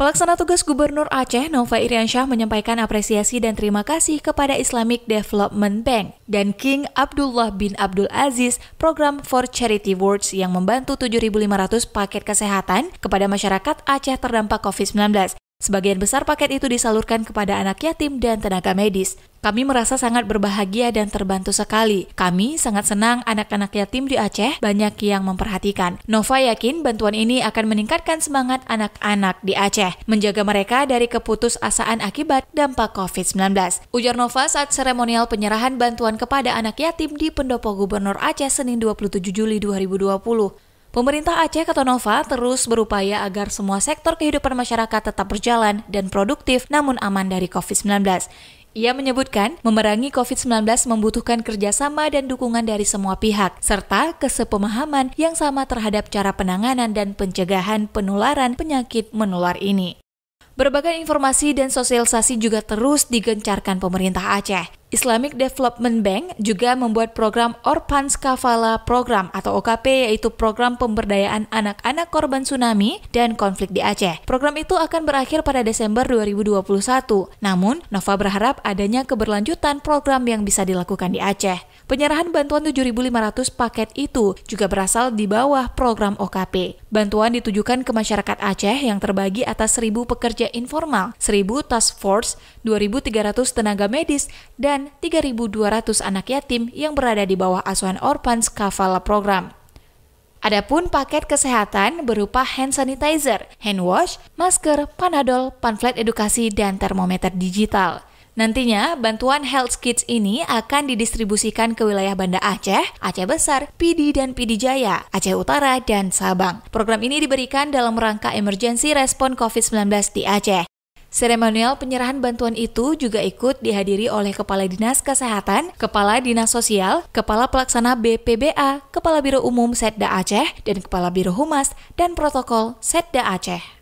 Pelaksana tugas Gubernur Aceh Nova Iriansyah menyampaikan apresiasi dan terima kasih kepada Islamic Development Bank dan King Abdullah bin Abdul Aziz program for Charity Words yang membantu 7.500 paket kesehatan kepada masyarakat Aceh terdampak COVID-19. Sebagian besar paket itu disalurkan kepada anak yatim dan tenaga medis. Kami merasa sangat berbahagia dan terbantu sekali. Kami sangat senang anak-anak yatim di Aceh banyak yang memperhatikan. Nova yakin bantuan ini akan meningkatkan semangat anak-anak di Aceh, menjaga mereka dari keputus asaan akibat dampak COVID-19. Ujar Nova saat seremonial penyerahan bantuan kepada anak yatim di Pendopo Gubernur Aceh Senin 27 Juli 2020. Pemerintah Aceh atau Nova terus berupaya agar semua sektor kehidupan masyarakat tetap berjalan dan produktif namun aman dari COVID-19. Ia menyebutkan, memerangi COVID-19 membutuhkan kerjasama dan dukungan dari semua pihak, serta kesepemahaman yang sama terhadap cara penanganan dan pencegahan penularan penyakit menular ini. Berbagai informasi dan sosialisasi juga terus digencarkan pemerintah Aceh. Islamic Development Bank juga membuat program Orphans Kavala Program atau OKP yaitu program pemberdayaan anak-anak korban tsunami dan konflik di Aceh. Program itu akan berakhir pada Desember 2021. Namun, Nova berharap adanya keberlanjutan program yang bisa dilakukan di Aceh. Penyerahan bantuan 7.500 paket itu juga berasal di bawah program OKP. Bantuan ditujukan ke masyarakat Aceh yang terbagi atas 1.000 pekerja informal, 1.000 task force, 2.300 tenaga medis, dan 3.200 anak yatim yang berada di bawah asuhan Orpans Kafala Program. Adapun paket kesehatan berupa hand sanitizer, hand wash, masker, panadol, pamflet edukasi, dan termometer digital. Nantinya, bantuan Health kits ini akan didistribusikan ke wilayah Banda Aceh, Aceh Besar, Pidi dan Pidi Jaya, Aceh Utara, dan Sabang. Program ini diberikan dalam rangka emergency respon COVID-19 di Aceh. Seremonial penyerahan bantuan itu juga ikut dihadiri oleh Kepala Dinas Kesehatan, Kepala Dinas Sosial, Kepala Pelaksana BPBA, Kepala Biro Umum Setda Aceh, dan Kepala Biro Humas dan Protokol Setda Aceh.